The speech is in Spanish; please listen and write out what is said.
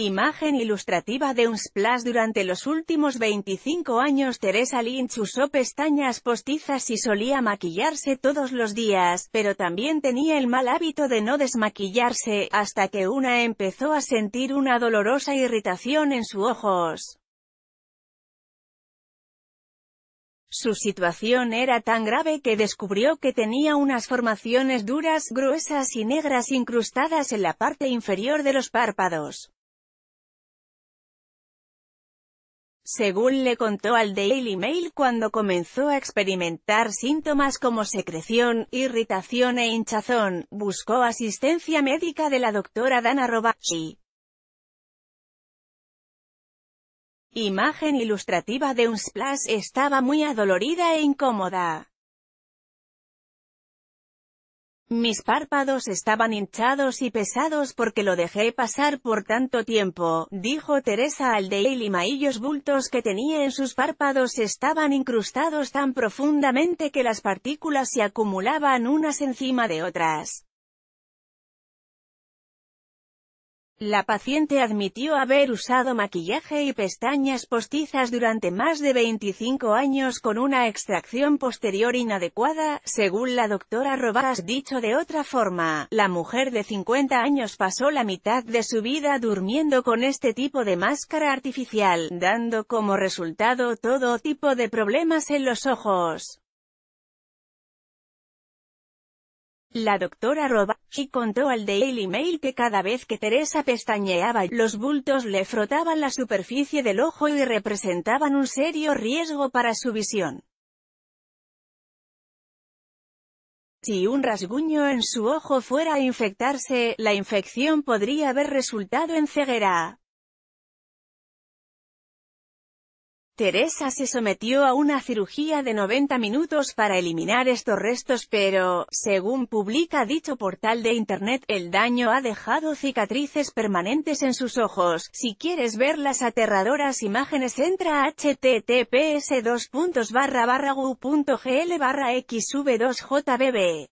Imagen ilustrativa de un splash Durante los últimos 25 años Teresa Lynch usó pestañas postizas y solía maquillarse todos los días, pero también tenía el mal hábito de no desmaquillarse, hasta que una empezó a sentir una dolorosa irritación en sus ojos. Su situación era tan grave que descubrió que tenía unas formaciones duras, gruesas y negras incrustadas en la parte inferior de los párpados. según le contó al Daily Mail cuando comenzó a experimentar síntomas como secreción, irritación e hinchazón, buscó asistencia médica de la doctora Dana Robachi. Imagen ilustrativa de un splash estaba muy adolorida e incómoda. Mis párpados estaban hinchados y pesados porque lo dejé pasar por tanto tiempo, dijo Teresa al y y Los bultos que tenía en sus párpados estaban incrustados tan profundamente que las partículas se acumulaban unas encima de otras. La paciente admitió haber usado maquillaje y pestañas postizas durante más de 25 años con una extracción posterior inadecuada, según la doctora Robas. Dicho de otra forma, la mujer de 50 años pasó la mitad de su vida durmiendo con este tipo de máscara artificial, dando como resultado todo tipo de problemas en los ojos. La doctora Robachi contó al Daily Mail que cada vez que Teresa pestañeaba, los bultos le frotaban la superficie del ojo y representaban un serio riesgo para su visión. Si un rasguño en su ojo fuera a infectarse, la infección podría haber resultado en ceguera. Teresa se sometió a una cirugía de 90 minutos para eliminar estos restos pero, según publica dicho portal de internet, el daño ha dejado cicatrices permanentes en sus ojos. Si quieres ver las aterradoras imágenes entra a https://gu.gl/xv2jbb.